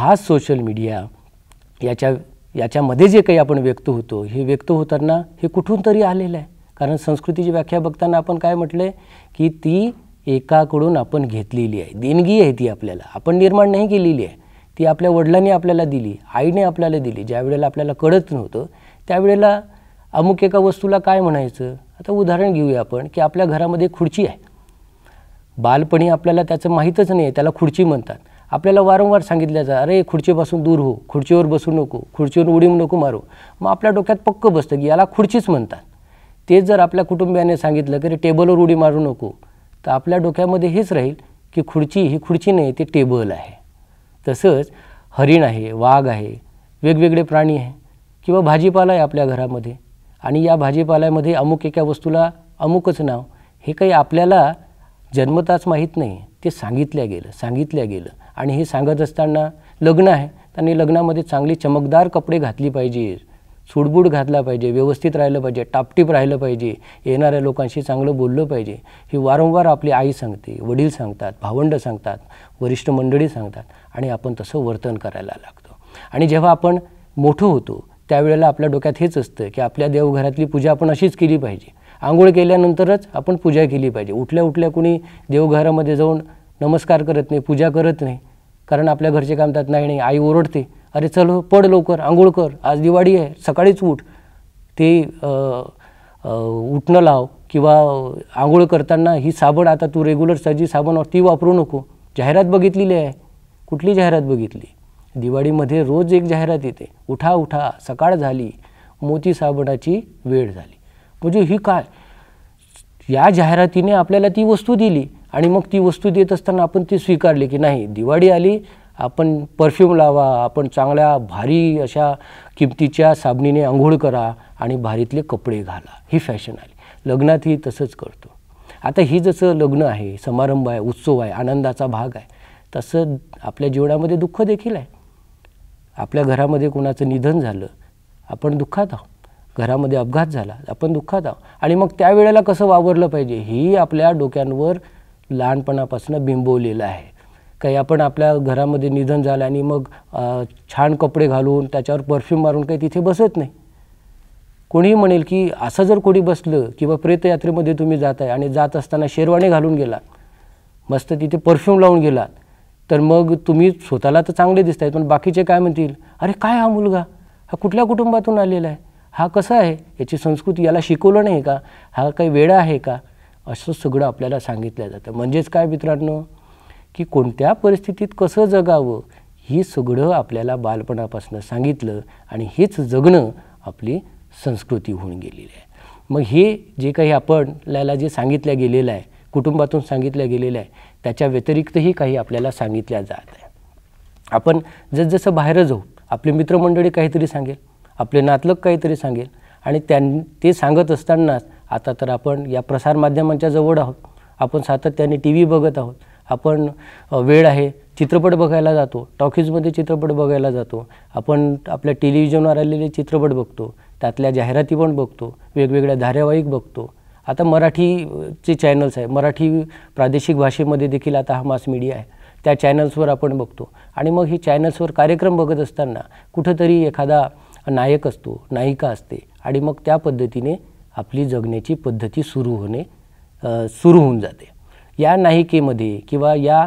हा सोशल मीडिया याच्या याच्यामध्ये जे काही आपण व्यक्त होतो हे व्यक्त होताना हे कुठून तरी आलेलं आहे कारण संस्कृतीची व्याख्या बघताना आपण काय म्हटलं की ती एकाकडून आपण घेतलेली आहे देणगी आहे ती आपल्याला आपण निर्माण नाही केलेली आहे ती आपल्या वडिलांनी आपल्याला दिली आईने आपल्याला दिली ज्या वेळेला आपल्याला कळत नव्हतं त्यावेळेला अमुक एका वस्तूला काय म्हणायचं आता उदाहरण घेऊया आपण की आपल्या घरामध्ये खुर्ची आहे बालपणी आपल्याला त्याचं माहीतच नाही त्याला खुर्ची म्हणतात आपल्याला वारंवार सांगितलं जा अरे खुर्चीपासून दूर हो खुर्चीवर बसू नको खुर्चीवर उडी नको मारू मग आपल्या डोक्यात पक्क बसतं की याला खुर्चीच म्हणतात ते जर आपल्या कुटुंबियाने सांगितलं की टेबलवर उडी मारू नको तर आपल्या डोक्यामध्ये हेच राहील की खुर्ची ही खुर्ची नाही ते टेबल आहे तसंच हरिण आहे वाघ आहे वेगवेगळे प्राणी आहे किंवा भाजीपाला आहे आपल्या घरामध्ये आणि या भाजीपाल्यामध्ये अमुक एका वस्तूला अमुकच नाव हे काही आपल्याला जन्मताच माहीत नाही ते सांगितल्या गेलं सांगितल्या गेलं आणि हे सांगत असताना लग्न आहे त्यांनी लग्नामध्ये चांगली चमकदार कपडे घातली पाहिजे सुडबूड घातला पाहिजे व्यवस्थित राहिलं पाहिजे टापटीप राहिलं पाहिजे येणाऱ्या लोकांशी चांगलं बोललं पाहिजे ही वारंवार आपली आई सांगते वडील सांगतात भावंडं सांगतात वरिष्ठ मंडळी सांगतात आणि आपण तसं वर्तन करायला लागतो आणि जेव्हा आपण मोठं होतो त्यावेळेला आपल्या डोक्यात हेच असतं की आपल्या देवघरातली पूजा आपण अशीच केली पाहिजे आंघोळ केल्यानंतरच आपण पूजा केली पाहिजे उठल्या उठल्या कुणी देवघरामध्ये जाऊन नमस्कार करत नाही पूजा करत नाही कारण आपल्या घरचे कामतात नाही नाही आई ओरडते अरे चल हो, पड लवकर आंघोळ कर आज दिवाळी आहे सकाळीच उठ ते उठणं लाव किंवा आंघोळ करताना ही साबण आता तू रेग्युलर सजी साबण ती वापरू नको जाहिरात बघितलेली आहे कुठली जाहिरात बघितली दिवाळीमध्ये रोज एक जाहिरात येते उठा उठा सकाळ झाली मोती साबणाची वेळ झाली म्हणजे ही काय या जाहिरातीने आपल्याला ती वस्तू दिली आणि मग ती वस्तू देत असताना आपण ती स्वीकारली की नाही दिवाळी आली आपण परफ्यूम लावा आपण चांगल्या भारी अशा किमतीच्या साबणीने आंघोळ करा आणि भारीतले कपडे घाला ही फॅशन आली लग्नातही तसंच करतो आता ही जसं लग्न आहे समारंभ आहे उत्सव आहे आनंदाचा भाग आहे तसं आपल्या जीवनामध्ये दुःख देखील आहे आपल्या घरामध्ये कोणाचं निधन झालं आपण दुःखात आहोत घरामध्ये अपघात झाला आपण दुःखात आहोत आणि मग त्यावेळेला कसं वावरलं पाहिजे ही आपल्या डोक्यांवर लहानपणापासून बिंबवलेलं आहे काही आपण आपल्या घरामध्ये निधन झालं आणि मग छान कपडे घालून त्याच्यावर परफ्यूम मारून काही तिथे बसत नाही कोणीही म्हणेल की असं जर कोणी बसलं किंवा प्रेतयात्रेमध्ये तुम्ही जात आहे आणि जात असताना शेरवाणी घालून गेलात मस्त तिथे परफ्यूम लावून गेलात तर मग तुम्ही स्वतःला तर चांगले दिसत आहेत पण बाकीचे काय म्हणतील अरे काय हा मुलगा हा कुठल्या कुटुंबातून आलेला आहे हा कसा आहे याची संस्कृती याला शिकवलं नाही का हा काही वेळा आहे का असं सगळं आपल्याला सांगितलं जातं म्हणजेच काय मित्रांनो की कोणत्या परिस्थितीत कसं जगावं ही सगळं आपल्याला बालपणापासून सांगितलं आणि हेच जगणं आपली संस्कृती होऊन गेलेली आहे मग हे जे काही आपणला जे सांगितलं गेलेलं आहे कुटुंबातून सांगितलं गेलेलं आहे त्याच्या व्यतिरिक्तही काही आपल्याला सांगितल्या जात आहे आपण जसजसं बाहेर जाऊ आपले मित्रमंडळी काहीतरी सांगेल आपले नातलक काहीतरी सांगेल आणि त्यां ते सांगत असतानाच आता तर आपण या प्रसारमाध्यमांच्या जवळ आहोत आपण सातत्याने टी व्ही बघत आहोत आपण वेळ आहे चित्रपट बघायला जातो टॉकीजमध्ये चित्रपट बघायला जातो आपण आपल्या टेलिव्हिजनवर आलेले चित्रपट बघतो त्यातल्या जाहिराती पण बघतो वेगवेगळ्या धारावाहिक बघतो आता मराठीचे चॅनल्स आहे मराठी प्रादेशिक भाषेमध्ये देखील आता हा मास मीडिया आहे त्या चॅनल्सवर आपण बघतो आणि मग हे चॅनल्सवर कार्यक्रम बघत असताना कुठंतरी एखादा नायक असतो नायिका असते आणि मग त्या पद्धतीने आपली जगण्याची पद्धती सुरू होणे सुरू होऊन जाते या नायिकेमध्ये किंवा या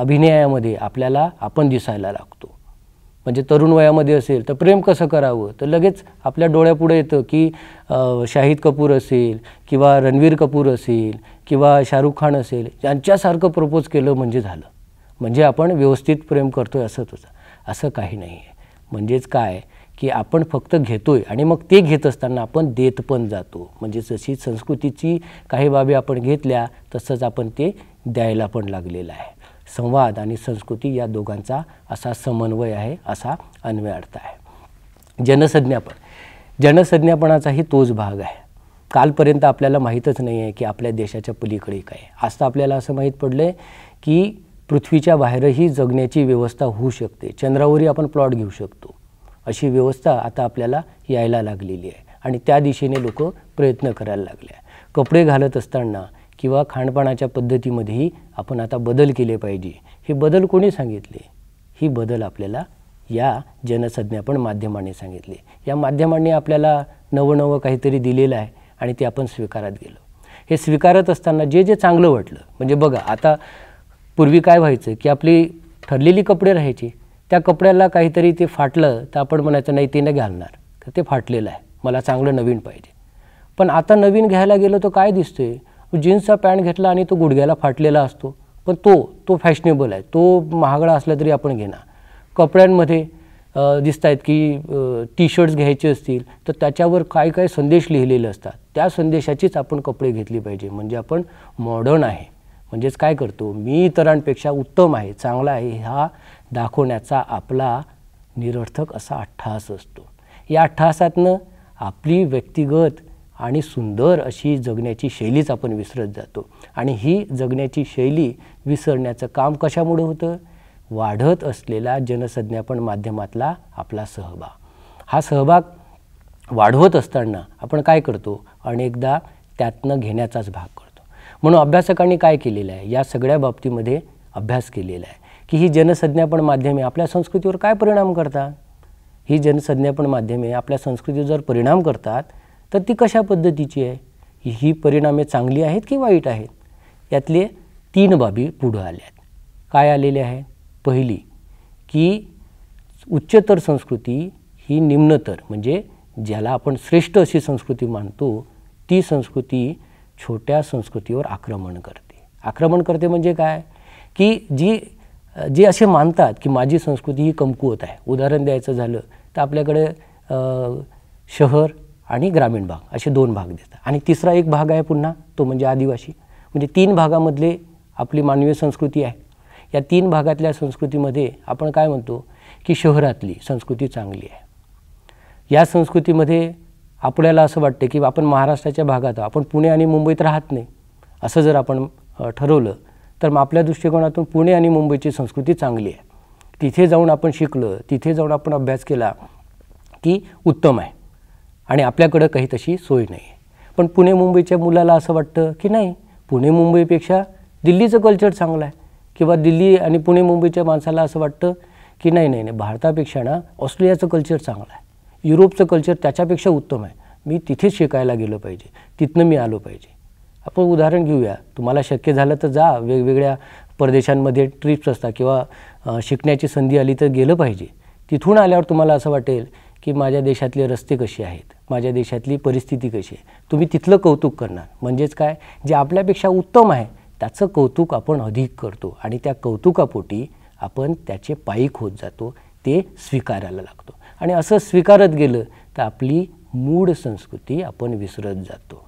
अभिनयामध्ये आपल्याला आपण दिसायला लागतो म्हणजे तरुण वयामध्ये असेल तर प्रेम कसं करावं तर लगेच आपल्या डोळ्यापुढे येतं की शाहिद कपूर असेल किंवा रणवीर कपूर असेल किंवा शाहरुख खान असेल यांच्यासारखं प्रपोज केलं म्हणजे झालं म्हणजे आपण व्यवस्थित प्रेम करतो असं तुझं असं काही नाही आहे म्हणजेच काय की आपण फक्त घेतोय आणि मग ते घेत असताना आपण देत पण जातो म्हणजे जशी संस्कृतीची काही बाबी आपण घेतल्या तसंच आपण ते द्यायला पण लागलेलं आहे संवाद आणि संस्कृती या दोघांचा असा समन्वय आहे असा अन्वय अर्थ आहे जनसंज्ञापन जनसंज्ञापनाचाही तोच भाग आहे कालपर्यंत आपल्याला माहीतच नाही आहे की आपल्या देशाच्या पलीकडे काय आज तर आपल्याला असं माहीत पडलं आहे की पृथ्वीच्या बाहेरही जगण्याची व्यवस्था होऊ शकते चंद्रावरही आपण प्लॉट घेऊ शकतो अशी व्यवस्था आता आपल्याला यायला लागलेली आहे आणि त्या दिशेने लोक प्रयत्न करायला लागले आहे कपडे घालत असताना किंवा खाणपानाच्या पद्धतीमध्येही आपण आता बदल केले पाहिजे हे बदल कोणी सांगितले ही बदल आपल्याला या पण माध्यमाने सांगितले या माध्यमांनी आपल्याला नवं नवं काहीतरी दिलेलं आहे आणि ते आपण स्वीकारत गेलो हे स्वीकारत असताना जे जे चांगलं वाटलं म्हणजे बघा आता पूर्वी काय व्हायचं की आपली ठरलेली कपडे राहायची त्या कपड्याला काहीतरी ते फाटलं तर आपण म्हणायचं नाही ते नाही घालणार तर ते फाटलेलं आहे मला चांगलं नवीन पाहिजे पण आता नवीन घ्यायला गेलं तर काय आहे जीन्सचा पॅन्ट घेतला आणि तो गुडघ्याला फाटलेला असतो पण तो तो फॅशनेबल आहे तो महागडा असला तरी आपण घेणार कपड्यांमध्ये दिसत आहेत की टी शर्ट्स घ्यायचे असतील तर त्याच्यावर काय काय संदेश लिहिलेले असतात त्या संदेशाचीच आपण कपडे घेतली पाहिजे म्हणजे आपण मॉडर्न आहे म्हणजेच काय करतो मी इतरांपेक्षा उत्तम आहे चांगला आहे हा दाखवण्याचा आपला निरर्थक असा अठ्ठास असतो या अठ्ठासातनं आपली व्यक्तिगत आणि सुंदर अशी जगण्याची शैलीच आपण विसरत जातो आणि ही जगण्याची शैली विसरण्याचं काम कशामुळे होतं वाढत असलेला जनसंज्ञापन माध्यमातला आपला सहभाग हा सहभाग वाढवत असताना आपण काय करतो अनेकदा त्यातनं घेण्याचाच भाग करतो म्हणून अभ्यासकांनी काय केलेलं आहे या सगळ्या बाबतीमध्ये अभ्यास केलेला आहे की ही जनसंज्ञापण माध्यमे आपल्या संस्कृतीवर काय परिणाम करतात ही जनसंज्ञापण माध्यमे आपल्या संस्कृतीवर जर परिणाम करतात तर ती कशा पद्धतीची आहे ही परिणामे चांगली आहेत की वाईट आहेत यातले तीन बाबी पुढं आल्या आहेत काय आलेले आहे पहिली की उच्चतर संस्कृती ही निम्नतर म्हणजे ज्याला आपण श्रेष्ठ अशी संस्कृती मानतो ती संस्कृती छोट्या संस्कृतीवर आक्रमण करते आक्रमण करते म्हणजे काय की जी जे असे मानतात की माझी संस्कृती ही कमकुवत आहे उदाहरण द्यायचं झालं तर आपल्याकडे शहर आणि ग्रामीण भाग असे दोन भाग देतात आणि तिसरा एक भाग आहे पुन्हा तो म्हणजे आदिवासी म्हणजे तीन भागामधले आपली मानवीय संस्कृती आहे या तीन भागातल्या संस्कृतीमध्ये आपण काय म्हणतो की शहरातली संस्कृती चांगली आहे या संस्कृतीमध्ये आपल्याला असं वाटतं की आपण महाराष्ट्राच्या भागात आपण पुणे आणि मुंबईत राहत नाही असं जर आपण ठरवलं तर मग आपल्या दृष्टिकोनातून पुणे आणि मुंबईची संस्कृती चांगली आहे तिथे जाऊन आपण शिकलं तिथे जाऊन आपण अभ्यास केला की उत्तम आहे आणि आपल्याकडं काही तशी सोय नाही आहे पण पुणे मुंबईच्या मुलाला असं वाटतं की नाही पुणे मुंबईपेक्षा दिल्लीचं कल्चर चांगलं आहे किंवा दिल्ली आणि पुणे मुंबईच्या माणसाला असं वाटतं की नाही नाही नाही भारतापेक्षा ना ऑस्ट्रेलियाचं कल्चर चांगलं आहे युरोपचं कल्चर त्याच्यापेक्षा उत्तम आहे मी तिथेच शिकायला गेलो पाहिजे तिथनं मी आलो पाहिजे आपण उदाहरण घेऊया तुम्हाला शक्य झालं तर जा वेगवेगळ्या परदेशांमध्ये ट्रिप्स असतात किंवा शिकण्याची संधी आली तर गेलं पाहिजे तिथून आल्यावर तुम्हाला असं वाटेल की माझ्या देशातले रस्ते कसे आहेत माझ्या देशातली परिस्थिती कशी आहे तुम्ही तिथलं कौतुक करणार म्हणजेच काय जे आपल्यापेक्षा उत्तम आहे त्याचं कौतुक आपण अधिक करतो आणि त्या कौतुकापोटी आपण त्याचे पायीक होत जातो ते स्वीकारायला लागतो आणि असं स्वीकारत गेलं तर आपली मूळ संस्कृती आपण विसरत जातो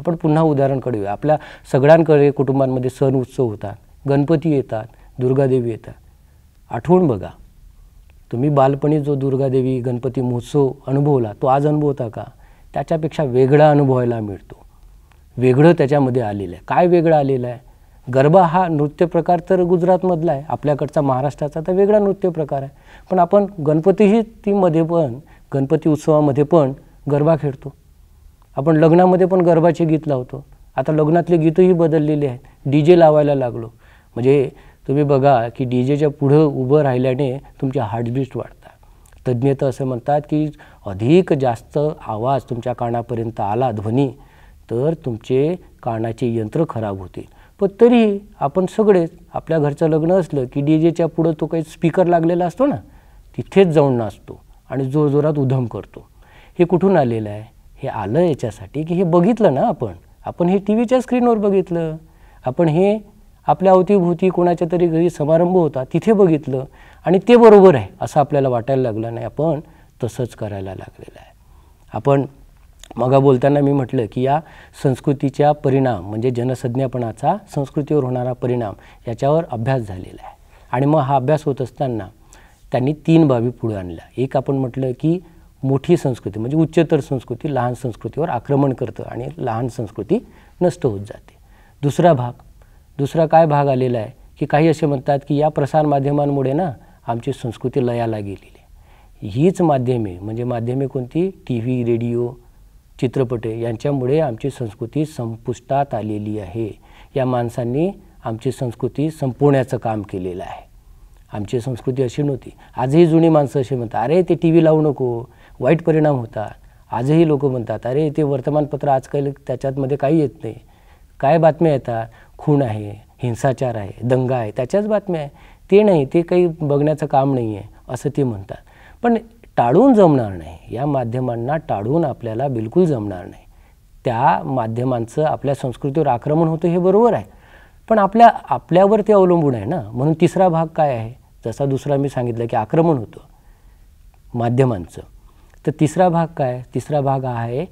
आपण पुन्हा उदाहरण करूया आपल्या सगळ्यांकडे कुटुंबांमध्ये सण उत्सव होतात गणपती येतात दुर्गादेवी येतात आठवण बघा तुम्ही बालपणी जो दुर्गादेवी गणपती महोत्सव अनुभवला तो आज अनुभवता का त्याच्यापेक्षा वेगळा अनुभवायला मिळतो वेगळं त्याच्यामध्ये आलेलं आहे काय वेगळं आलेलं आहे गरबा हा नृत्य प्रकार तर गुजरातमधला आहे आपल्याकडचा महाराष्ट्राचा तर वेगळा नृत्य प्रकार आहे पण आपण गणपतीही तीमध्ये पण गणपती उत्सवामध्ये पण गरबा खेळतो आपण लग्नामध्ये पण गर्भाचे गीत लावतो आता लग्नातले गीतंही बदललेले आहेत डी जे लावायला लागलो म्हणजे तुम्ही बघा की डी जेच्या पुढं उभं राहिल्याने तुमच्या हार्टबीट वाढतात तज्ज्ञ तर असं म्हणतात की अधिक जास्त आवाज तुमच्या कानापर्यंत आला ध्वनी तर तुमचे कानाचे यंत्र खराब होतील पण तरी आपण सगळेच आपल्या घरचं लग्न असलं की डी जेच्या पुढं तो काही स्पीकर लागलेला असतो ना तिथेच जाऊन नाचतो आणि जोरजोरात उधम करतो हे कुठून आलेलं आहे हे आलं याच्यासाठी की हे बघितलं ना आपण आपण हे टी व्हीच्या स्क्रीनवर बघितलं आपण हे आपल्या अवतीभोवती कोणाच्या तरी घरी समारंभ होता तिथे बघितलं आणि ते बरोबर आहे असं आपल्याला वाटायला लागलं नाही आपण तसंच करायला लागलेलं आहे आपण मगा बोलताना मी म्हटलं की या संस्कृतीच्या परिणाम म्हणजे जनसंज्ञापणाचा संस्कृतीवर होणारा परिणाम याच्यावर अभ्यास झालेला आहे आणि मग हा अभ्यास होत असताना त्यांनी तीन बाबी पुढे आणल्या एक आपण म्हटलं की मोठी संस्कृती म्हणजे उच्चतर संस्कृती लहान संस्कृतीवर आक्रमण करतं आणि लहान संस्कृती नष्ट होत जाते दुसरा भाग दुसरा काय भाग आलेला आहे की काही असे म्हणतात की या प्रसारमाध्यमांमुळे ना आमची संस्कृती लयाला गेलेली आहे हीच माध्यमे म्हणजे माध्यमे कोणती टी व्ही रेडिओ चित्रपटे यांच्यामुळे आमची संस्कृती संपुष्टात आलेली आहे या माणसांनी आमची संस्कृती संपवण्याचं काम केलेलं आहे आमची संस्कृती अशी नव्हती आजही जुनी माणसं असे म्हणतात अरे ते टी व्ही लावू नको वाईट परिणाम होता आजही लोक म्हणतात अरे ते वर्तमानपत्र आजकाल त्याच्यातमध्ये काही येत नाही काय बातम्या येतात खून आहे हिंसाचार आहे दंगा आहे त्याच्याच बातम्या आहे ते नाही ते काही बघण्याचं काम नाही आहे असं ते म्हणतात पण टाळून जमणार नाही या माध्यमांना टाळून आपल्याला बिलकुल जमणार नाही त्या माध्यमांचं आपल्या संस्कृतीवर आक्रमण होतं हे बरोबर आहे पण आपल्या आपल्यावर ते अवलंबून आहे ना म्हणून तिसरा भाग काय आहे जसा दुसरा मी सांगितलं की आक्रमण होतं माध्यमांचं तर तिसरा भाग काय तिसरा भाग आहे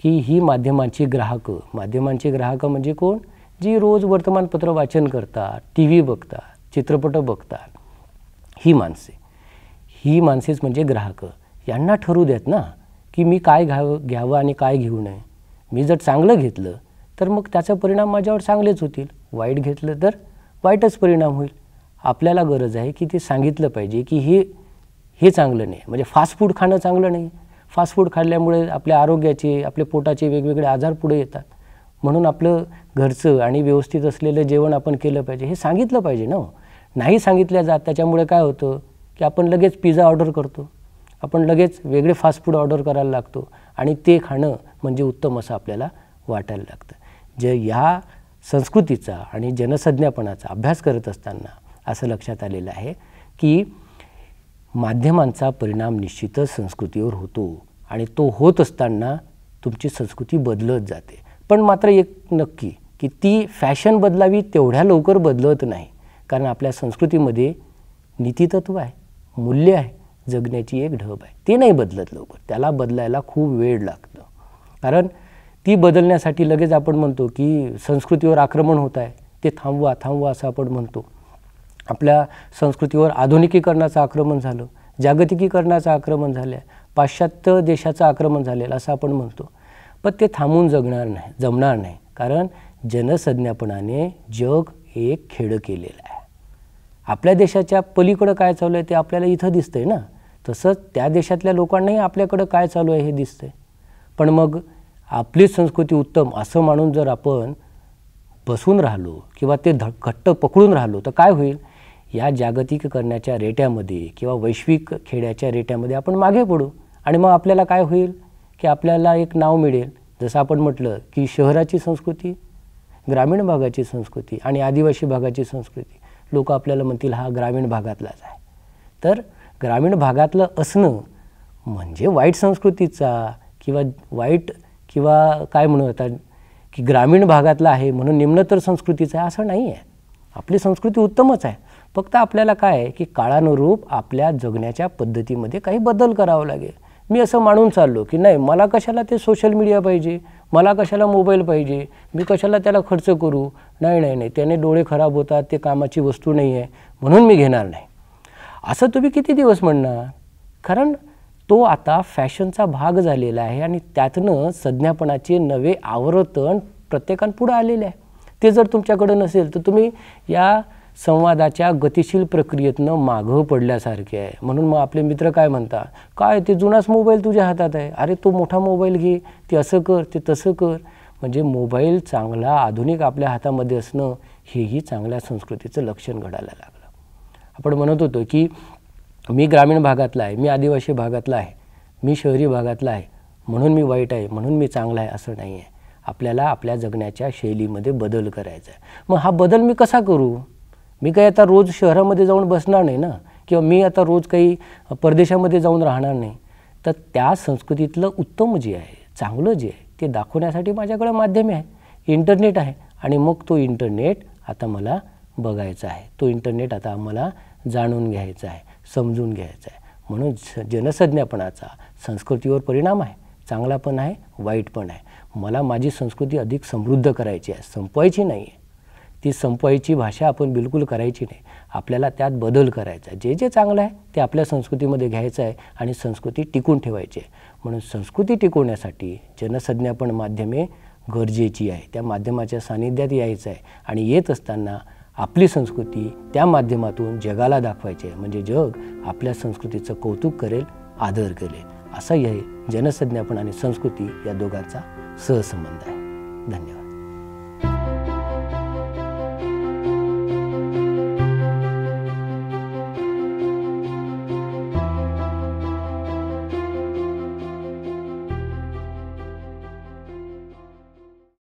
की ही माध्यमांची ग्राहकं माध्यमांची ग्राहकं म्हणजे कोण जी रोज वर्तमानपत्र वाचन करतात टी व्ही बघतात चित्रपट बघतात ही माणसे ही माणसेच म्हणजे ग्राहकं यांना ठरू देत ना की मी काय घ्यावं घ्यावं आणि काय घेऊ नये मी जर चांगलं घेतलं तर मग त्याचा परिणाम माझ्यावर चांगलेच होतील वाईट घेतलं तर वाईटच परिणाम होईल आपल्याला गरज आहे की ते सांगितलं पाहिजे की हे हे चांगलं नाही म्हणजे फास्ट फूड खाणं चांगलं नाही फास्ट फूड खाल्ल्यामुळे आपल्या आरोग्याचे आपले पोटाचे वेगवेगळे आजार पुढे येतात म्हणून आपलं घरचं आणि व्यवस्थित असलेलं जेवण आपण केलं पाहिजे हे सांगितलं पाहिजे ना हो. नाही सांगितलं जात त्याच्यामुळे काय होतं की आपण लगेच पिझ्झा ऑर्डर करतो आपण लगेच वेगळे फास्ट फूड ऑर्डर करायला लागतो आणि ते खाणं म्हणजे उत्तम असं आपल्याला वाटायला लागतं जे ह्या संस्कृतीचा आणि जनसंज्ञापनाचा अभ्यास करत असताना असं लक्षात आलेलं आहे की माध्यमांचा परिणाम निश्चितच संस्कृतीवर होतो आणि तो होत असताना तुमची संस्कृती बदलत जाते पण मात्र एक नक्की की ती फॅशन बदलावी तेवढ्या लवकर बदलत नाही कारण आपल्या संस्कृतीमध्ये नीतितत्व आहे मूल्य आहे जगण्याची एक ढब आहे ते नाही बदलत लवकर त्याला बदलायला खूप वेळ लागतो कारण ती बदलण्यासाठी लगेच आपण म्हणतो की संस्कृतीवर आक्रमण होत आहे ते थांबवा थांबवा असं आपण म्हणतो आपल्या संस्कृतीवर आधुनिकीकरणाचं आक्रमण झालं जागतिकीकरणाचं आक्रमण झालं आहे पाश्चात्य देशाचं आक्रमण झालेलं असं आपण म्हणतो पण ते थांबून जगणार नाही जमणार नाही कारण जनसंज्ञापणाने जग एक खेडं केलेलं आहे आपल्या देशाच्या पलीकडं काय चालू आहे ते आपल्याला इथं दिसतंय ना तसंच त्या देशातल्या लोकांनाही आपल्याकडं काय चालू आहे हे दिसतंय पण मग आपली संस्कृती उत्तम असं मानून जर आपण बसून राहिलो किंवा ते ध घट्ट पकडून राहिलो तर काय होईल या जागतिक करण्याच्या रेट्यामध्ये किंवा वैश्विक खेड्याच्या रेट्यामध्ये आपण मागे पडू आणि मग आपल्याला काय होईल की आपल्याला एक नाव मिळेल जसं आपण म्हटलं की शहराची संस्कृती ग्रामीण भागाची संस्कृती आणि आदिवासी भागाची संस्कृती लोक आपल्याला म्हणतील हा ग्रामीण भागातलाच आहे तर ग्रामीण भागातलं असणं म्हणजे वाईट संस्कृतीचा किंवा वाईट किंवा काय म्हणू आता की ग्रामीण भागातला आहे म्हणून निम्नतर संस्कृतीचा आहे असं नाही आहे आपली संस्कृती उत्तमच आहे फक्त आपल्याला काय आहे की काळानुरूप आपल्या जगण्याच्या पद्धतीमध्ये काही बदल करावा लागेल मी असं मानून चाललो की नाही मला कशाला ते सोशल मीडिया पाहिजे मला कशाला मोबाईल पाहिजे मी कशाला त्याला खर्च करू नाही नाही नाही त्याने डोळे खराब होतात ते कामाची वस्तू नाही आहे म्हणून मी घेणार नाही असं तुम्ही किती दिवस म्हणणार कारण तो आता फॅशनचा भाग झालेला आहे आणि त्यातनं संज्ञापणाचे नवे आवर्तन प्रत्येकांपुढं आलेले आहे ते जर तुमच्याकडं नसेल तर तुम्ही या संवादाच्या गतिशील प्रक्रियेतनं मागं पडल्यासारखे आहे म्हणून मग आपले मित्र काय म्हणता काय ते जुनाच मोबाईल तुझ्या हातात आहे अरे तो मोठा मोबाईल घे ते असं कर ते तसं कर म्हणजे मोबाईल चांगला आधुनिक आपल्या हातामध्ये असणं हेही चांगल्या संस्कृतीचं लक्षण घडायला लागलं आपण म्हणत होतो की मी ग्रामीण भागातला आहे मी आदिवासी भागातला आहे मी शहरी भागातला आहे म्हणून मी वाईट आहे म्हणून मी चांगला आहे असं नाही आहे आपल्याला आपल्या जगण्याच्या शैलीमध्ये बदल करायचा आहे मग हा बदल मी कसा करू मी काही आता रोज शहरामध्ये जाऊन बसणार नाही ना किंवा मी आता रोज काही परदेशामध्ये जाऊन राहणार नाही तर त्या संस्कृतीतलं उत्तम जे आहे चांगलं जे आहे ते दाखवण्यासाठी माझ्याकडं माध्यम आहे इंटरनेट आहे आणि मग तो इंटरनेट आता मला बघायचा आहे तो इंटरनेट आता मला जाणून घ्यायचा आहे समजून घ्यायचा आहे म्हणून जनसंज्ञापणाचा संस्कृतीवर परिणाम आहे चांगला पण आहे वाईट पण आहे मला माझी संस्कृती अधिक समृद्ध करायची आहे संपवायची नाही आहे ती संपवायची भाषा आपण बिलकुल करायची नाही आपल्याला त्यात बदल करायचा आहे जे जे चांगलं आहे ते आपल्या संस्कृतीमध्ये घ्यायचं आहे आणि संस्कृती टिकून ठेवायची आहे म्हणून संस्कृती टिकवण्यासाठी जनसंज्ञापन माध्यमे गरजेची आहे त्या माध्यमाच्या सानिध्यात यायचं आहे आणि येत असताना आपली संस्कृती त्या माध्यमातून जगाला दाखवायची आहे म्हणजे जग आपल्या संस्कृतीचं कौतुक करेल आदर करेल असं हे जनसंज्ञापन आणि संस्कृती या दोघांचा 是什么的能量。